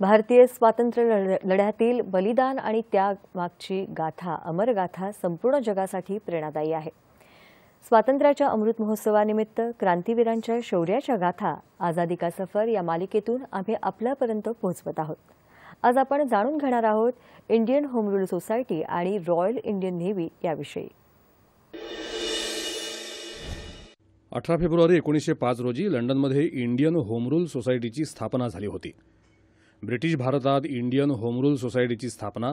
भारतीय स्वातंत्र्य लढ्यातील बलिदान आणि त्यामागची गाथा अमर गाथा संपूर्ण जगासाठी प्रेरणादायी आहे स्वातंत्र्याच्या अमृत महोत्सवानिमित्त क्रांतीवीरांच्या शौर्याच्या गाथा आझादी का सफर या मालिकेतून आम्ही आपल्यापर्यंत पोहोचवत आहोत आज आपण जाणून घेणार आहोत इंडियन होम रूल सोसायटी आणि रॉयल इंडियन नेव्ही याविषयी अठरा फेब्रुवारी एकोणीसशे पाच रोजी लंडनमध्ये इंडियन होम रूल सोसायटीची स्थापना झाली होती ब्रिटिश भारतात इंडियन होमरूल सोसायटीची स्थापना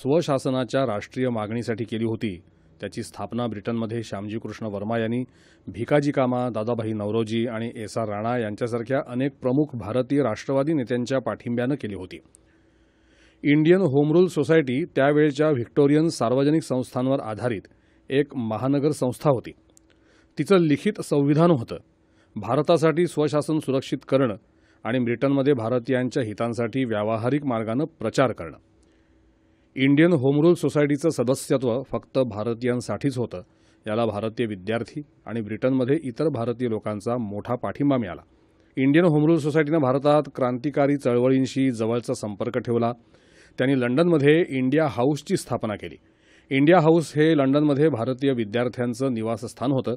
स्वशासनाच्या राष्ट्रीय मागणीसाठी केली होती त्याची स्थापना ब्रिटनमध्ये श्यामजी कृष्ण वर्मा यांनी भिकाजी कामा दादाभाई नवरोजी आणि एस आर राणा यांच्यासारख्या अनेक प्रमुख भारतीय राष्ट्रवादी नेत्यांच्या पाठिंब्यानं केली होती इंडियन होमरूल सोसायटी त्यावेळच्या व्हिक्टोरियन सार्वजनिक संस्थांवर आधारित एक महानगर संस्था होती तिचं लिखित संविधान होतं भारतासाठी स्वशासन सुरक्षित करणं आणि ब्रिटनमध्ये भारतीयांच्या हितांसाठी व्यावहारिक मार्गानं प्रचार करणं इंडियन होम रूल सोसायटीचं सदस्यत्व फक्त भारतीयांसाठीच होतं याला भारतीय विद्यार्थी आणि ब्रिटनमध्ये इतर भारतीय लोकांचा मोठा पाठिंबा मिळाला इंडियन होम रूल सोसायटीनं भारतात क्रांतिकारी चळवळींशी जवळचा संपर्क ठेवला त्यांनी लंडनमध्ये इंडिया हाऊसची स्थापना केली इंडिया हाऊस हे लंडनमध्ये भारतीय विद्यार्थ्यांचं निवासस्थान होतं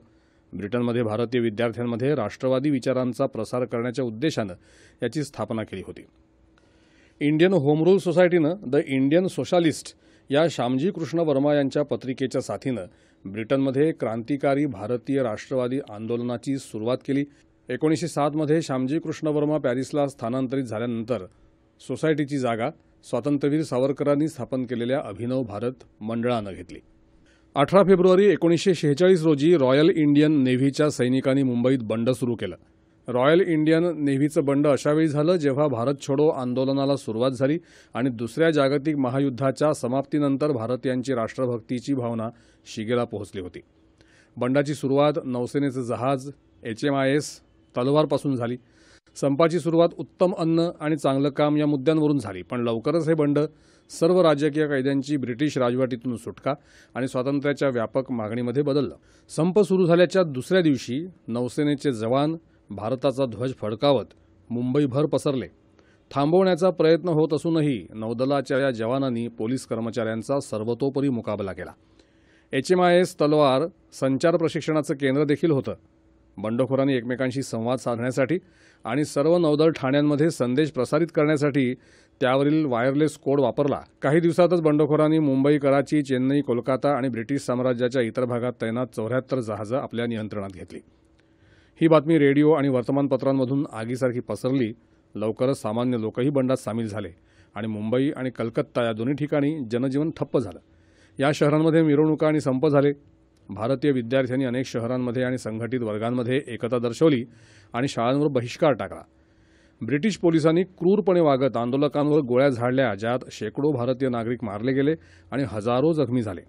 ब्रिटनमध्ये भारतीय विद्यार्थ्यांमध्ये राष्ट्रवादी विचारांचा प्रसार करण्याच्या उद्देशानं याची स्थापना केली होती इंडियन होम रूल सोसायटीनं द इंडियन सोशालिस्ट या श्यामजी कृष्ण वर्मा यांच्या पत्रिकेच्या साथीनं ब्रिटनमध्ये क्रांतिकारी भारतीय राष्ट्रवादी आंदोलनाची सुरुवात केली एकोणीसशे सातमध्ये श्यामजी कृष्ण वर्मा पॅरिसला स्थानांतरित झाल्यानंतर सोसायटीची जागा स्वातंत्र्यवीर सावरकरांनी स्थापन केलेल्या अभिनव भारत मंडळानं घेतली अठरा फेब्रुवारी एकोणीसशे शेहेचाळीस रोजी रॉयल इंडियन नेव्हीच्या सैनिकांनी मुंबईत बंड सुरू केलं रॉयल इंडियन नेव्हीचं बंड अशावेळी झालं जेव्हा भारत छोडो आंदोलनाला सुरुवात झाली आणि दुसऱ्या जागतिक महायुद्धाच्या समाप्तीनंतर भारतीयांची राष्ट्रभक्तीची भावना शिगेला पोहोचली होती बंडाची सुरुवात नौसेनेचं जहाज एच एम आय एस तलवारपासून झाली संपाची सुरुवात उत्तम अन्न आणि चांगलं काम या मुद्द्यांवरून झाली पण लवकरच हे बंड सर्व राजकीय कैद्यांची ब्रिटिश राजवटीतून सुटका आणि स्वातंत्र्याच्या व्यापक मागणीमध्ये बदललं संप सुरू झाल्याच्या दुसऱ्या दिवशी नौसेनेचे जवान भारताचा ध्वज फडकावत मुंबईभर पसरले थांबवण्याचा प्रयत्न होत असूनही नौदलाच्या या जवानांनी पोलीस कर्मचाऱ्यांचा सर्वतोपरी मुकाबला केला एच एम आय एस तलवार संचार प्रशिक्षणाचं केंद्र देखील होतं बंडखोरांनी एकमेकांशी संवाद साधण्यासाठी आणि सर्व नौदल ठाण्यांमध्ये संदेश प्रसारित करण्यासाठी त्यावरील वायरलेस कोड वापरला काही दिवसातच बंडखोरांनी मुंबई कराची चेन्नई कोलकाता आणि ब्रिटिश साम्राज्याच्या इतर भागात तैनात चौऱ्याहत्तर जहाजं आपल्या नियंत्रणात घेतली ही बातमी रेडिओ आणि वर्तमानपत्रांमधून आगीसारखी पसरली लवकरच सामान्य लोकही बंडात सामील झाले आणि मुंबई आणि कलकत्ता या दोन्ही ठिकाणी जनजीवन ठप्प झालं या शहरांमध्ये मिरवणुका आणि संप झाले भारतीय विद्यार्थ्यांनी अनेक शहरांमध्ये आणि संघटित वर्गांमध्ये एकता दर्शवली आणि शाळांवर बहिष्कार टाकला ब्रिटिश पोलिसांनी क्रूरपणे वागत आंदोलकांवर गोळ्या झाडल्या ज्यात शेकडो भारतीय नागरिक मारले गेले आणि हजारो जखमी झाले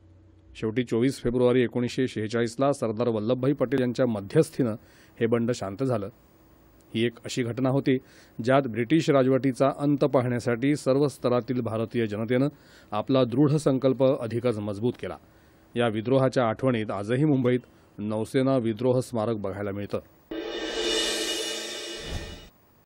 शेवटी चोवीस फेब्रुवारी एकोणीसशे शेहेचाळीसला सरदार वल्लभभाई पटेल यांच्या मध्यस्थीनं हे बंड शांत झालं ही एक अशी घटना होती ज्यात ब्रिटिश राजवटीचा अंत पाहण्यासाठी सर्व स्तरातील भारतीय जनतेनं आपला दृढ संकल्प अधिकच मजबूत केला या विद्रोहाच्या आठवणीत आजही मुंबईत नौसेना विद्रोह स्मारक बघायला मिळतं